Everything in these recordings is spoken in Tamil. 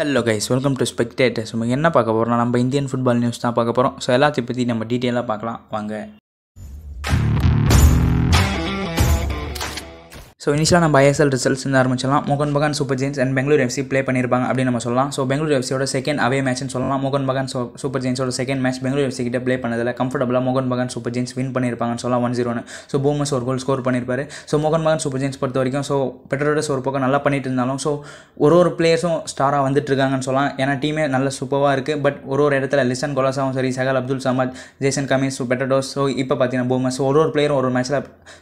hello guys welcome to spectators நம்ம என்ன பார்க்க போகிறோம்னா நம்ம இந்தியன் ஃபுட்பால் நியூஸ் தான் பார்க்க போகிறோம் ஸோ எல்லாத்தையும் பற்றி நம்ம டீட்டெயிலாக பார்க்கலாம் வாங்க ஸோ இனிஷியலாக நம்ம ஐஎஸ்எல் ரிசல்ட்ஸ் இருந்து ஆரம்பிச்சலாம் மோகன் Bagan super giants and Bengaluru FC play பண்ணியிருப்பாங்க அப்படின்னு நம்ம சொல்லலாம் ஸோ பெங்களூர் எஃப்சியோட செகண்ட் அவே மேட்ச்னு சொல்லலாம் மோகன் பகான் சூப்பர் ஜெயின்ஸோட செகண்ட் மேட்ச் பெங்களூர் எஃப்சி கிட்ட ப்ளே பண்ணதில் கம்ஃபர்டபுளாக மோகன் பகான் சூப்பர் ஜெயின்ஸ் வின் பண்ணியிருப்பாங்கன்னு சொல்லலாம் ஒன் ஜீரோனு ஸோ பூமஸ் ஒரு கோல் ஸ்கோர் பண்ணியிருப்பாரு ஸோ மோகன் பகான் சூப்பர் ஜெயின்ஸ் பொறுத்த வரைக்கும் ஸோ பெட்ரோடஸ் ஒரு பக்கம் நல்லா பண்ணிட்டு இருந்தாலும் ஸோ ஒரு ஒரு பிளேயர்ஸும் ஸ்டாராக வந்துட்டு இருக்காங்கன்னு சொல்லலாம் ஏன்னா டீமே நல்ல சூப்பராக இருக்குது பட் ஒரு ஒரு இடத்துல லிசன் கொலாசாவும் சரி Sahal Abdul Samad Jason Cummings Petratos so இப்போ பார்த்தீங்கன்னா பூமஸ் ஒரு ஒரு பிளேயரும் ஒரு ஒரு மேட்ச்சில்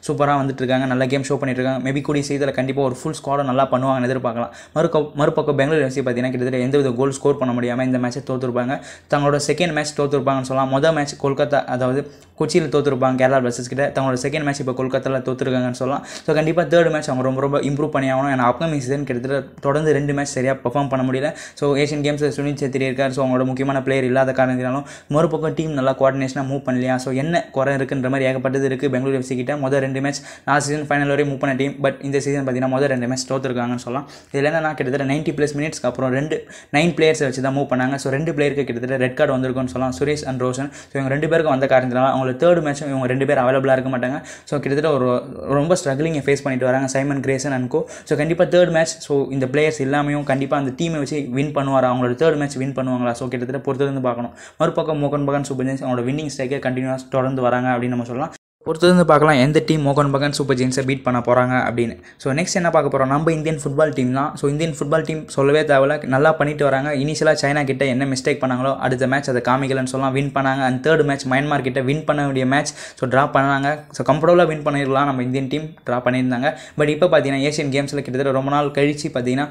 சூப்பராக வந்துட்டு இருக்காங்க நல்ல கேம் ஷோ பண்ணிட்டு இருக்காங்க கூடிய செய்தில் கண்டிப்பாக ஒரு ஃபுல் ஸ்குவாடை நல்லா பண்ணுவாங்கன்னு எதிர்பார்க்கலாம் மறுக்க மறுபக்கம் பெங்களூர் எஃப்சி பார்த்தீங்கன்னா கிட்டத்தட்ட எந்த வித கோல் ஸ்கோர் பண்ண முடியாமல் இந்த மேட்ச்சை தோற்றுருப்பாங்க தங்களோட செகண்ட் மேட்ச் தோற்றுருப்பாங்கன்னு சொல்லலாம் மொதல் மேட்ச் கொல்கத்தா அதாவது கொச்சியில் தோற்றுருப்பாங்க கேரளா பிளஸஸ் கிட்ட தங்களோட செகண்ட் மேட்ச் இப்போ கொல்கத்தாவில் தோற்றுருக்காங்கன்னு சொல்லலாம் ஸோ கண்டிப்பாக தேர்ட் மேட்ச் அவங்க ரொம்ப ரொம்ப இம்ப்ரூவ் பண்ணி ஆகணும் ஏன்னா அப்கமிங் சீசன் கிட்டத்தட்ட தொடர்ந்து ரெண்டு மேட்ச் சரியாக பர்ஃபார்ம் பண்ண முடியல ஸோ ஏஷியன் கேம்ஸில் சுனில் சேத்திரி இருக்கார் ஸோ அவங்களோட முக்கியமான பிளேயர் இல்லாத காரணத்தினாலும் மறுபக்கம் டீம் நல்லா கோஆர்டினேஷனாக மூவ் பண்ணலையா ஸோ என்ன குறை இருக்குன்ற மாதிரி ஏகப்பட்டது இருக்குது பெங்களூர் எஃப்சி கிட்ட முதல் ரெண்டு மேட்ச் லாஸ்ட் சீசன் ஃபைனல் வரையும் மூவ் பண்ண டீம் பட் இந்த சீசன் பார்த்தீங்கன்னா முதல் ரெண்டு மேட்ச் தோற்றுருக்காங்கன்னு சொல்லலாம் இதில் என்னன்னா கிட்டத்தட்ட நைன்ட்டி ப்ளஸ் மினிட்ஸ்க்கு அப்புறம் ரெண்டு நைன் பிளேயர்ஸை வச்சு தான் மூவ் பண்ணாங்க ஸோ ரெண்டு பிளேயருக்கு கிட்டத்தட்ட ரெட் கார்டு வந்திருக்கும்னு சொல்லலாம் சுரேஷ் அண்ட் ரோஷன் ஸோ இவங்க ரெண்டு பேருக்கும் வந்த காரணத்தினால அவங்களுக்கு தேர்ட் மேட்சும் இவங்க ரெண்டு பேர் அவைலபிளாக இருக்க மாட்டாங்க ஸோ கிட்டத்தட்ட ஒரு ரொம்ப ஸ்ட்ரகிளிங்கை ஃபேஸ் பண்ணிட்டு வராங்க Simon Grayson and co so கண்டிப்பாக தேர்ட் மேட்ச் ஸோ இந்த பிளேயர்ஸ் இல்லாமையும் கண்டிப்பாக அந்த டீமை வச்சு வின் பண்ணுவார் அவங்களோட தேர்ட் மேட்ச் வின் பண்ணுவாங்களா ஸோ கிட்டத்தட்ட பொறுத்திருந்து பார்க்கணும் மறுபக்கம் மோகன் பகன் ஜென்ஸ் அவங்களோட வின்னிங் ஸ்ட்ரைக்கை கண்டினியூஸ் தொடர்ந்து வராங்க அப்படின்னு நம்ம சொல்லலாம் பொறுத்தது பார்க்கலாம் எந்த டீம் மோகன் பகன் சூப்பர் ஜெயின்ஸை பீட் பண்ண போகிறாங்க அப்படின்னு ஸோ நெக்ஸ்ட் என்ன பார்க்க போகிறோம் நம்ம இந்தியன் ஃபுட்பால் டீம் தான் ஸோ இந்தியன் ஃபுட்பால் டீம் சொல்லவே தேவையில்ல நல்லா பண்ணிட்டு வராங்க இனிஷியலாக சைனா கிட்ட என்ன மிஸ்டேக் பண்ணாங்களோ அடுத்த மேட்ச் அதை காமிக்கலன்னு சொல்லலாம் வின் பண்ணாங்க அண்ட் தேர்ட் மேட்ச் மயன்மார் கிட்ட வின் பண்ண வேண்டிய மேட்ச் ஸோ ட்ரா பண்ணாங்க ஸோ கம்ஃபர்டபுளாக வின் பண்ணிடலாம் நம்ம இந்தியன் டீம் ட்ரா பண்ணியிருந்தாங்க பட் இப்போ பார்த்தீங்கன்னா ஏஷியன் கேம்ஸில் கிட்டத்தட்ட ரொம்ப நாள் கழித்து பார்த்தீங்கன்னா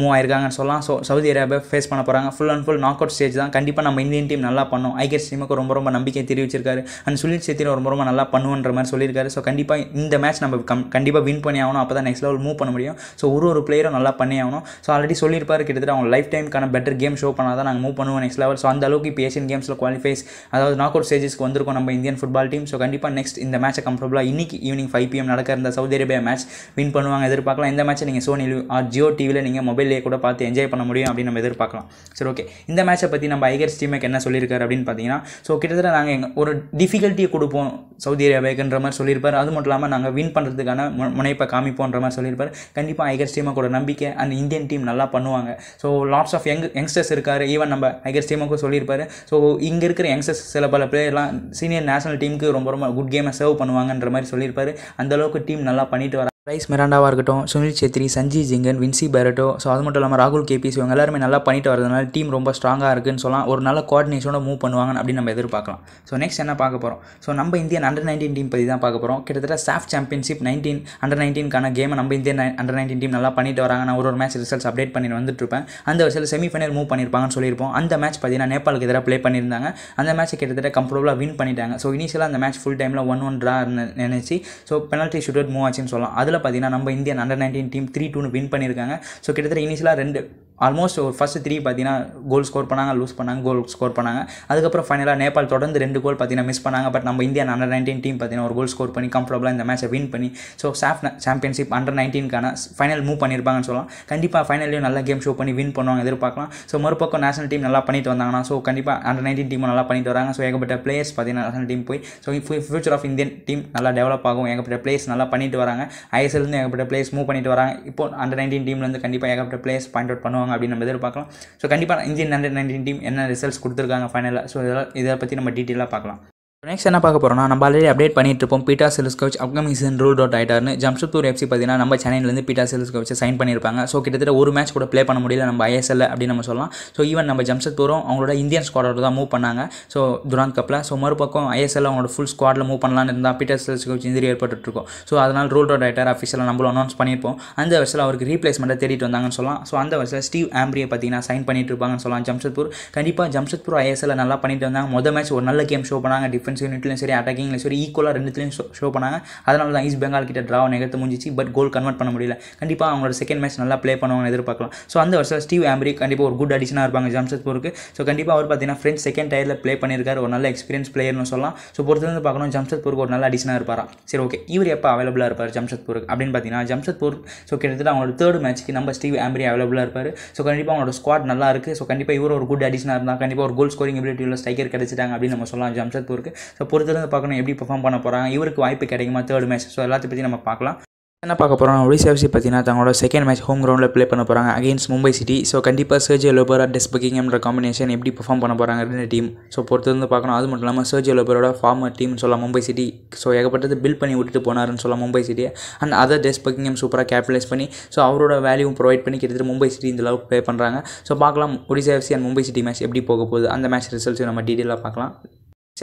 மூவ் ஆயிருக்காங்கன்னு சொல்லலாம் ஸோ சவுதி அரேபியா ஃபேஸ் பண்ண போகிறாங்க full and full knock out stage தான் கண்டிப்பாக நம்ம இந்தியன் டீம் நல்லா பண்ணும் ஐகே டீமுக்கு ரொம்ப ரொம்ப நம்பிக்கை தெரிவிச்சிருக்காரு அண்ட் சுனில் சேத்திரி ரொம்ப ரொம்ப நல்லா பண்ணுவோன்ற மாதிரி சொல்லியிருக்காரு ஸோ கண்டிப்பாக இந்த மேட்ச் நம்ம கம் கண்டிப்பாக வின் பண்ணி ஆகணும் அப்போ தான் நெக்ஸ்ட் லெவல் மூவ் பண்ண முடியும் ஸோ ஒரு ஒரு பிளேயரும் நல்லா பண்ணி ஆகணும் ஸோ ஆல்ரெடி சொல்லியிருப்பார் கிட்டத்தட்ட அவங்க லைஃப் டைமுக்கான பெட்டர் கேம் ஷோ பண்ணால் தான் நாங்கள் மூவ் பண்ணுவோம் நெக்ஸ்ட் லெவல் ஸோ அந்த அளவுக்கு இப்போ ஏஷியன் கேம்ஸில் குவாலிஃபைஸ் அதாவது நாக் அவுட் ஸ்டேஜஸ்க்கு வந்திருக்கும் நம்ம இந்தியன் ஃபுட்பால் டீம் ஸோ கண்டிப்பாக நெக்ஸ்ட் இந்த மேட்சை கம்ஃபர்டபுளாக இன்னைக்கு ஈவினிங் ஃபைவ் பிஎம் நடக்கிற இந்த சவுதி அரேபியா மேட்ச் வின் பண்ணுவாங்க எதிர்பார்க்கலாம் இந்த மேட்ச்சை நீங்கள் சோனி ஆர் ஜியோ டிவியில் நீங்கள் மொபைல் ஐபிஎல்லே கூட பார்த்து என்ஜாய் பண்ண முடியும் அப்படின்னு நம்ம எதிர்பார்க்கலாம் சரி ஓகே இந்த மேட்சை பற்றி நம்ம ஐகர்ஸ் டீமுக்கு என்ன சொல்லியிருக்காரு அப்படின்னு பார்த்தீங்கன்னா ஸோ கிட்டத்தட்ட நாங்கள் எங்கள் ஒரு டிஃபிகல்ட்டியை கொடுப்போம் சவுதி அரேபியாக்குன்ற மாதிரி சொல்லியிருப்பார் அது மட்டும் இல்லாமல் நாங்கள் வின் பண்ணுறதுக்கான முனைப்பை காமிப்போன்ற மாதிரி சொல்லியிருப்பார் கண்டிப்பாக ஐகர்ஸ் டீமுக்கு ஒரு நம்பிக்கை அண்ட் இந்தியன் டீம் நல்லா பண்ணுவாங்க so lots of young youngsters இருக்கார் ஈவன் நம்ம ஐகர்ஸ் டீமுக்கும் சொல்லியிருப்பார் ஸோ இங்கே இருக்கிற யங்ஸ்டர்ஸ் சில பல பிளேயர்லாம் சீனியர் நேஷனல் டீமுக்கு ரொம்ப ரொம்ப குட் கேமை சர்வ் பண்ணுவாங்கன்ற மாதிரி சொல்லியிருப்பார் அந்தளவுக்கு டீம் நல்லா பண்ணிட்டு வர ரைஸ் மிராண்டாவாக இருக்கட்டும் சுனில் சேத்ரி சஞ்சீவ் ஜிங்கன் வின்சி பேரட்டோ ஸோ அது மட்டும் இல்லாமல் ராகுல் கேபிஸ் இவங்க எல்லாருமே நல்லா பண்ணிட்டு வரதுனால டீம் ரொம்ப ஸ்ட்ராங்காக இருக்குன்னு சொல்லலாம் ஒரு நல்ல கோஆர்டினேஷனோட மூவ் பண்ணுவாங்க அப்படின்னு நம்ம எதிர்பார்க்கலாம் ஸோ நெக்ஸ்ட் என்ன பார்க்க போகிறோம் ஸோ நம்ம இந்தியன் அண்டர் நைன்டீன் டீம் பற்றி தான் பார்க்க போகிறோம் கிட்டத்தட்ட சாஃப் சாம்பியன்ஷிப் நைன்டீன் அண்டர் நைன்டீன்கான கேமை நம்ம இந்தியன் அண்டர் நைன்டீன் டீம் நல்லா பண்ணிட்டு வராங்க நான் ஒரு ஒரு மேட்ச் ரிசல்ட்ஸ் அப்டேட் பண்ணி வந்துட்டுருப்பேன் அந்த வருஷத்தில் செமிஃபைனல் மூவ் பண்ணியிருப்பாங்கன்னு சொல்லியிருப்போம் அந்த மேட்ச் பார்த்தீங்கன்னா நேபாளுக்கு எதிராக ப்ளே பண்ணியிருந்தாங்க அந்த மேட்ச் கிட்டத்தட்ட கம்ஃபர்டபுளாக வின் பண்ணிட்டாங்க ஸோ இனிஷியலாக அந்த மேட்ச் ஃபுல் டைமில் ஒன் ஒன் ட்ரா நினைச்சு ஸோ பெனல்ட்டி ஷூட் மூவ் ஆச்சுன்னு சொல்லலாம் அதில் பார்த்தீங்கன்னா நம்ம Indian under nineteen team three டூனு வின் பண்ணியிருக்காங்க ஸோ கிட்டத்தட்ட இனிஷியலாக ரெண்டு ஆல்மோஸ்ட் ஒரு ஃபஸ்ட்டு த்ரீ பார்த்தீங்கன்னா கோல் ஸ்கோர் பண்ணாங்க லூஸ் பண்ணாங்க கோல் ஸ்கோர் பண்ணாங்க அதுக்கப்புறம் ஃபைனலாக நேபாள் தொடர்ந்து ரெண்டு கோல் பார்த்தீங்கன்னா மிஸ் பண்ணாங்க பட் நம்ம இந்தியன் அண்டர் நைன்டீன் டீம் பார்த்தீங்கன்னா ஒரு கோல் ஸ்கோர் பண்ணி கம்ஃபர்டபுளாக இந்த மேட்சை வின் பண்ணி ஸோ சாஃப் சாம்பியன்ஷிப் அண்டர் நைன்டீன்கான ஃபைனல் மூவ் பண்ணியிருப்பாங்கன்னு சொல்லலாம் கண்டிப்பாக ஃபைனலையும் நல்லா கேம் ஷோ பண்ணி வின் பண்ணுவாங்க எதிர்பார்க்கலாம் ஸோ மறுபக்கம் நேஷனல் டீம் நல்லா பண்ணிட்டு வந்தாங்கன்னா ஸோ கண்டிப்பாக அண்டர் நைன்டீன் டீமும் நல்லா பண்ணிட்டு வராங்க ஸோ ஏகப்பட்ட பிளேயர்ஸ் பார்த்தீங்கன்னா நேஷனல் டீம் போய் so future of Indian team நல்லா டெவலப் ஆகும் ஏகப்பட்ட பிளேயர்ஸ் நல்லா பண்ணிட்டு வராங்க ஐஎஸ் ஐஎஸ்எல்லேருந்து ஏகப்பட்ட பிளேஸ் மூவ் பண்ணிட்டு வராங்க இப்போ அண்டர் நைன்டீன் டீம்லேருந்து கண்டிப்பாக ஏகப்பட்ட பிளேஸ் பாயிண்ட் அவுட் பண்ணுவாங்க அப்படின்னு நம்ம எதிர்பார்க்கலாம் ஸோ கண்டிப்பாக இந்தியன் அண்டர் நைன்டீன் டீம் என்ன ரிசல்ட்ஸ் கொடுத்துருக்காங்க ஃபைனலாக ஸோ இதெல்லாம் இதை பற்றி நம்ம டீட்டெயிலாக பார்க்கலாம் நெக்ஸ்ட் என்ன பார்க்க போகிறோம்னா நம்ம ஆல்ரெடி அப்டேட் பண்ணிட்டு இருப்போம் பீட்டா செல்ஸ் coach upcoming season rule out ஆயிட்டார்னு ஜம்ஷெட்பூர் எஃப்சி பார்த்தீங்கன்னா நம்ம சென்னையிலேருந்து பீட்டா செல்ஸ் கோச்சை சைன் பண்ணியிருப்பாங்க ஸோ கிட்டத்தட்ட ஒரு மேட்ச் கூட ப்ளே பண்ண முடியல நம்ம ஐஎஸ்எல் அப்படின்னு நம்ம சொல்லலாம் ஸோ ஈவன் நம்ம ஜம்ஷத்பூரும் அவங்களோட இந்தியன் ஸ்குவாடோட தான் மூவ் பண்ணாங்க ஸோ துரான் கப்பில் ஸோ மறுபக்கம் ஐஎஸ்எல் அவங்களோட ஃபுல் ஸ்குவாடில் மூவ் பண்ணலான்னு இருந்தால் பீட்டா செல்ஸ் கோச் இன்ஜுரி ஏற்பட்டுருக்கும் ஸோ அதனால் ரூல் அவுட் ஆயிட்டார் அஃபிஷியலாக நம்மளும் அனௌன்ஸ் பண்ணியிருப்போம் அந்த வருஷத்தில் அவருக்கு ரீப்ளேஸ்மெண்ட்டை தேடிட்டு வந்தாங்கன்னு சொல்லலாம் ஸோ அந்த வருஷத்தில் ஸ்டீவ் ஆம்பிரியை பார்த்தீங்கன்னா சைன் பண்ணிட்டு இருப்பாங்கன்னு சொல்லலாம் ஜம்ஷத்பூர் கண்டிப்பாக ஜம்ஷத்பூர் ஐஎஸ்எல் நல்லா பண்ணிட்டு வந்தாங்க மொதல் மேட்ச் ஒரு நல்ல கேம் ஷோ பண்ணாங்க டிஃபென்ஸ் யூனிட்லையும் சரி அட்டாக்கிங்லையும் சரி ஈக்குவலாக ரெண்டுத்துலையும் ஷோ பண்ணாங்க அதனால தான் ஈஸ்ட் பெங்கால் கிட்ட ட்ராவை நிகழ்த்த முடிஞ்சிச்சு பட் கோல் கன்வெர்ட் பண்ண முடியல கண்டிப்பாக அவங்களோட செகண்ட் மேட்ச் நல்லா ப்ளே பண்ணுவாங்க எதிர்பார்க்கலாம் ஸோ அந்த வருஷம் ஸ்டீவ் ஆம்பரி கண்டிப்பாக ஒரு குட் அடிஷனாக இருப்பாங்க போருக்கு ஸோ கண்டிப்பாக அவர் பார்த்தீங்கன்னா ஃப்ரெண்ட் செகண்ட் டயரில் ப்ளே பண்ணியிருக்காரு ஒரு நல்ல எக்ஸ்பீரியன்ஸ் பிளேயர்னு சொல்லலாம் ஸோ பொறுத்திருந்து பார்க்கணும் ஜம்சத் பூருக்கு ஒரு நல்ல அடிஷனாக இருப்பாரா சரி ஓகே இவர் எப்போ அவைலபிளாக இருப்பார் பூருக்கு அப்படின்னு பார்த்தீங்கன்னா பூர் ஸோ கிட்டத்தட்ட அவங்களோட தேர்ட் மேட்ச்க்கு நம்ம ஸ்டீவ் ஆம்பரி அவைலபிளாக இருப்பார் ஸோ கண்டிப்பாக அவங்களோட ஸ்குவாட் நல்லா இருக்குது ஸோ கண்டிப்பாக இவர் ஒரு குட் அடிஷனாக இருந்தால் கண்டிப்பாக ஒரு கோல் ஸ்கோரிங் எபிலிட்டி உள்ள ஸ்ட்ரைக்கர் கிடைச்சிட்டாங்க அப்படின்னு நம்ம சொல்லலாம் பூருக்கு ஸோ பொறுத்திருந்து பார்க்கணும் எப்படி பர்ஃபார்ம் பண்ண போகிறாங்க இவருக்கு வாய்ப்பு கிடைக்குமா தேர்ட் மேட்ச் ஸோ எல்லாத்தையும் பற்றி நம்ம பார்க்கலாம் என்ன பார்க்க போகிறோம் ஒடிசா எஃப்சி பார்த்தீங்கன்னா தங்களோட செகண்ட் மேட்ச் ஹோம் கிரௌண்டில் ப்ளே பண்ண போகிறாங்க அகேன்ஸ்ட் மும்பை சிட்டி ஸோ கண்டிப்பாக சர்ஜி லோபரா டெஸ்ட் பக்கிங்கிற காம்பினேஷன் எப்படி பர்ஃபார்ம் பண்ண போகிறாங்க ரெண்டு டீம் ஸோ பொறுத்து வந்து பார்க்கணும் அது மட்டும் இல்லாமல் சர்ஜியோ லோபரோட ஃபார்மர் டீம் சொல்லலாம் மும்பை சிட்டி ஸோ ஏகப்பட்டது பில் பண்ணி விட்டுட்டு போனாருன்னு சொல்லலாம் மும்பை சிட்டியை அண்ட் அதை டெஸ்ட் பக்கிங்கம் சூப்பராக கேபிட்டலைஸ் பண்ணி ஸோ அவரோட வேல்யூ ப்ரொவைட் பண்ணி கிட்டத்தட்ட மும்பை சிட்டி இந்த அளவுக்கு ப்ளே பண்ணுறாங்க ஸோ பார்க்கலாம் Odisha FC and Mumbai city match எப்படி போக போகுது அந்த மேட்ச் ரிசல்ட்ஸ் நம்ம டீட்டெயிலாக பார்க்கலாம்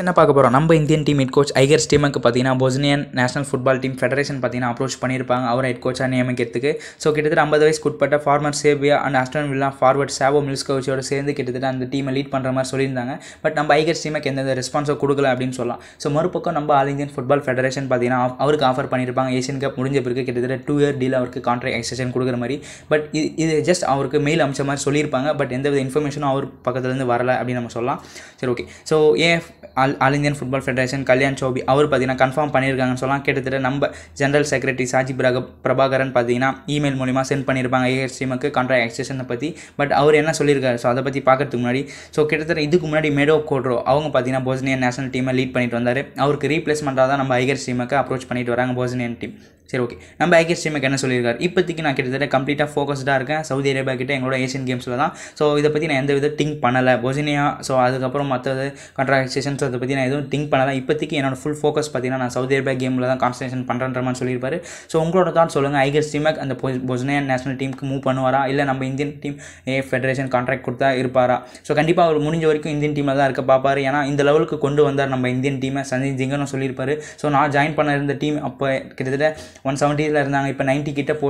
என்ன பார்க்க போகிறோம் நம்ம Indian team head coach Igor's டீமுக்கு பார்த்தீங்கன்னா Bosnian national football team federation பார்த்தீங்கன்னா அப்ரோச் பண்ணியிருப்பாங்க அவர் ஹெட் கோச்சாக நியமிக்கிறதுக்கு ஸோ கிட்டத்தட்ட ஐம்பது வயசுக்கு உட்பட்ட former Sevilla and Aston Villa forward சாவோ கோச்சோட சேர்ந்து கிட்டத்தட்ட அந்த டீமை லீட் பண்ணுற மாதிரி சொல்லியிருந்தாங்க பட் நம்ம ஐகர்ஸ் டீமுக்கு எந்தெந்த ரெஸ்பான்ஸோ கொடுக்கல அப்படின்னு சொல்லலாம் ஸோ மறுபக்கம் நம்ம ஆல் இந்தியன் ஃபுட்பால் ஃபெடரேஷன் பார்த்தீங்கன்னா அவருக்கு ஆஃபர் பண்ணியிருப்பாங்க ஏஷியன் கப் முடிஞ்ச பிறகு கிட்டத்தட்ட டூ இயர் டீல் அவருக்கு கான்ட்ராக்ட் எக்ஸ்டென்ஷன் கொடுக்குற மாதிரி பட் இது இது ஜஸ்ட் அவருக்கு மெயில் அமைச்ச மாதிரி சொல்லியிருப்பாங்க பட் எந்தவித இன்ஃபர்மேஷனும் அவர் பக்கத்துலேருந்து வரல அப்படின்னு நம்ம சொல்லலாம் சரி ஓகே ஸோ ஏன் all all Indian football federation Kalyan Chaubey அவர் பார்த்தீங்கன்னா கன்ஃபார்ம் பண்ணியிருக்காங்கன்னு சொல்லலாம் கிட்டத்தட்ட நம்ம ஜென்ரல் செக்ரட்டரி சாஜி பிரக பிரபாகரன் பார்த்தீங்கன்னா இமெயில் மூலிமா சென்ட் பண்ணியிருப்பாங்க ஏஎஸ்டிமுக்கு கான்ட்ராக்ட் எக்ஸ்டேஷனை பற்றி பட் அவர் என்ன சொல்லியிருக்காரு ஸோ அதை பற்றி பார்க்கறதுக்கு முன்னாடி ஸோ கிட்டத்தட்ட இதுக்கு முன்னாடி மெடோ கோட்ரோ அவங்க பார்த்தீங்கன்னா போஸ்னியன் நேஷனல் டீமை லீட் பண்ணிட்டு வந்தார் அவருக்கு ரீப்ளேஸ்மெண்ட்டாக தான் நம்ம ஐகர் ஸ்ரீமக்கை அப்ரோச் பண்ணிட்டு வராங்க போஸ்னியன் டீம் சரி ஓகே நம்ம ஐகே ஸ்ரீமேக் என்ன சொல்லியிருக்காரு இப்போதைக்கு நான் கிட்டத்தட்ட கம்ப்ளீட்டாக ஃபோக்கஸ்டாக இருக்கேன் சவுதி அரேபியா கிட்ட எங்களோட ஏஷியன் கேம்ஸில் தான் ஸோ இதை பற்றி நான் எந்த வித திங்க் பண்ணலை பொசினியா ஸோ அதுக்கப்புறம் மற்றது கான்ட்ராக்சேஷன்ஸ் அதை பற்றி நான் எதுவும் திங்க் பண்ணலை இப்போதைக்கு என்னோட ஃபுல் ஃபோக்கஸ் பார்த்தீங்கன்னா நான் சவுதி அரேபியா கேமில் தான் கான்சன்ட்ரேஷன் பண்ணுறன்ற மாதிரி சொல்லியிருப்பாரு ஸோ உங்களோட தான் சொல்லுங்கள் ஐகர் ஸ்ரீமேக் அந்த பொசினியா நேஷனல் டீமுக்கு மூவ் பண்ணுவாரா இல்லை நம்ம இந்தியன் டீம் ஏ ஃபெடரேஷன் கான்ட்ராக்ட் கொடுத்தா இருப்பாரா ஸோ கண்டிப்பாக அவர் முடிஞ்ச வரைக்கும் இந்தியன் டீமில் தான் இருக்க பார்ப்பார் ஏன்னா இந்த லெவலுக்கு கொண்டு வந்தார் நம்ம இந்தியன் டீமை சஞ்சய் ஜிங்கன்னு சொல்லியிருப்பார் ஸோ நான் ஜாயின் பண்ண இருந்த டீம் அப்போ கிட்டத்தட்ட ஒன் செவன்ட்டியில் இருந்தாங்க இப்போ நைன்ட்டி கிட்ட போ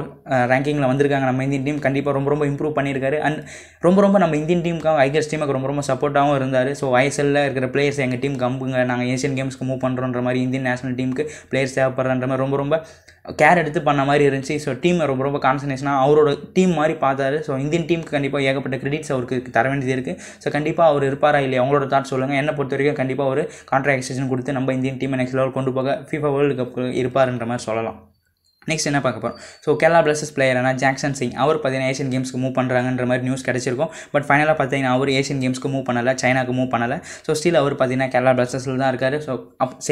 ரேங்கிங்கில் வந்திருக்காங்க நம்ம இந்தியன் டீம் கண்டிப்பாக ரொம்ப ரொம்ப இம்ப்ரூவ் பண்ணியிருக்காரு அண்ட் ரொம்ப ரொம்ப நம்ம இந்தியன் டீமுக்காக ஐகர்ஸ் டீமுக்கு ரொம்ப ரொம்ப சப்போர்ட்டாகவும் இருந்தார் ஸோ ஐஎஸ்எல்ல இருக்கிற பிளேயர்ஸ் எங்கள் டீம் கம்புங்க நாங்கள் ஏஷியன் கேம்ஸ்க்கு மூவ் பண்ணுறோன்ற மாதிரி இந்தியன் நேஷனல் டீமுக்கு பிளேயர்ஸ் தேவைப்படுறன்ற மாதிரி ரொம்ப ரொம்ப கேர் எடுத்து பண்ண மாதிரி இருந்துச்சு ஸோ டீம் ரொம்ப ரொம்ப கான்சன்ட்ரேஷனாக அவரோட டீம் மாதிரி பார்த்தாரு ஸோ இந்தியன் டீமுக்கு கண்டிப்பாக ஏகப்பட்ட கிரெடிட்ஸ் அவருக்கு தர வேண்டியது இருக்குது ஸோ கண்டிப்பாக அவர் இருப்பாரா இல்லையா அவங்களோட தாட் சொல்லுங்கள் என்னை பொறுத்த வரைக்கும் கண்டிப்பாக ஒரு கான்ட்ராக்ட் எக்ஸ்டேஷன் கொடுத்து நம்ம இந்தியன் டீமை நெக்ஸ்ட் லெவல் கொண்டு போக ஃபிஃபா வேர்ல்டு கப் இருப்பாருன்ற மாதிரி சொல்லலாம் நெக்ஸ்ட் என்ன பார்க்க போகிறோம் ஸோ கேரளா பிளஸஸ் பிளேயர்னா ஜாக்சன் சிங் அவர் பார்த்தீங்கன்னா ஏஷியன் கேம்ஸ்க்கு மூவ் பண்ணுறாங்கன்ற மாதிரி நியூஸ் கிடச்சிருக்கும் பட் ஃபைனலாக பார்த்தீங்கன்னா அவர் ஏஷியன் கேம்ஸ்க்கு மூவ் பண்ணலை சைனாக்கு மூவ் பண்ணலை ஸோ ஸ்டில் அவர் பார்த்தீங்கன்னா கேரளா பிளஸஸில் தான் இருக்கார் ஸோ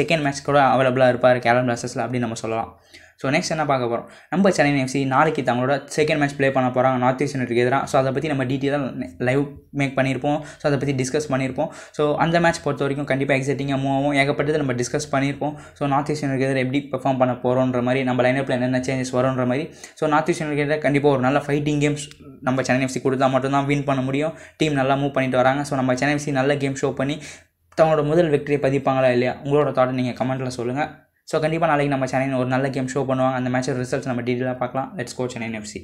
செகண்ட் மேட்ச் கூட அவைலபிளாக இருப்பார் கேரளா பிளஸஸில் அப்படின்னு நம்ம சொல்லலாம் ஸோ நெக்ஸ்ட் என்ன பார்க்க போகிறோம் நம்ம சென்னை எஃப்சி நாளைக்கு தங்களோட செகண்ட் மேட்ச் ப்ளே பண்ண போகிறாங்க நார்த் யூனிட் எதிராக ஸோ அதை பற்றி நம்ம டீட்டெயிலாக லைவ் மேக் பண்ணியிருப்போம் ஸோ அதை பற்றி டிஸ்கஸ் பண்ணியிருப்போம் ஸோ அந்த மேட்ச் பொறுத்த வரைக்கும் கண்டிப்பாக எக்ஸைட்டிங்காக மூவ் ஆகும் ஏகப்பட்டது நம்ம டிஸ்கஸ் பண்ணியிருப்போம் ஸோ நார்த் யூனிட் எதிராக எப்படி பெர்ஃபார்ம் பண்ண போகிறோன்ற மாதிரி நம்ம லைனப்பில் என்னென்ன சேஞ்சஸ் வரோன்ற மாதிரி ஸோ நார்த் யூனிட் எதிராக கண்டிப்பாக ஒரு நல்ல ஃபைட்டிங் கேம்ஸ் நம்ம சென்னை எஃப்சி கொடுத்தா மட்டும்தான் வின் பண்ண முடியும் டீம் நல்லா மூவ் பண்ணிட்டு வராங்க ஸோ நம்ம சென்னை எஃப்சி நல்ல கேம் ஷோ பண்ணி தங்களோட முதல் வெற்றியை பதிப்பாங்களா இல்லையா உங்களோட தாட்டை நீங்கள் கமெண்ட்டில் சொல்லுங்கள் ஸோ கண்டிப்பாக நாளைக்கு நம்ம சென்னையில் ஒரு நல்ல கேம் ஷோ பண்ணுவாங்க அந்த மேட்சோட ரிசல்ட்ஸ் நம்ம டீட்டெயிலாக பார்க்கலாம் லெட்ஸ் கோ சென்னை எஃப்சி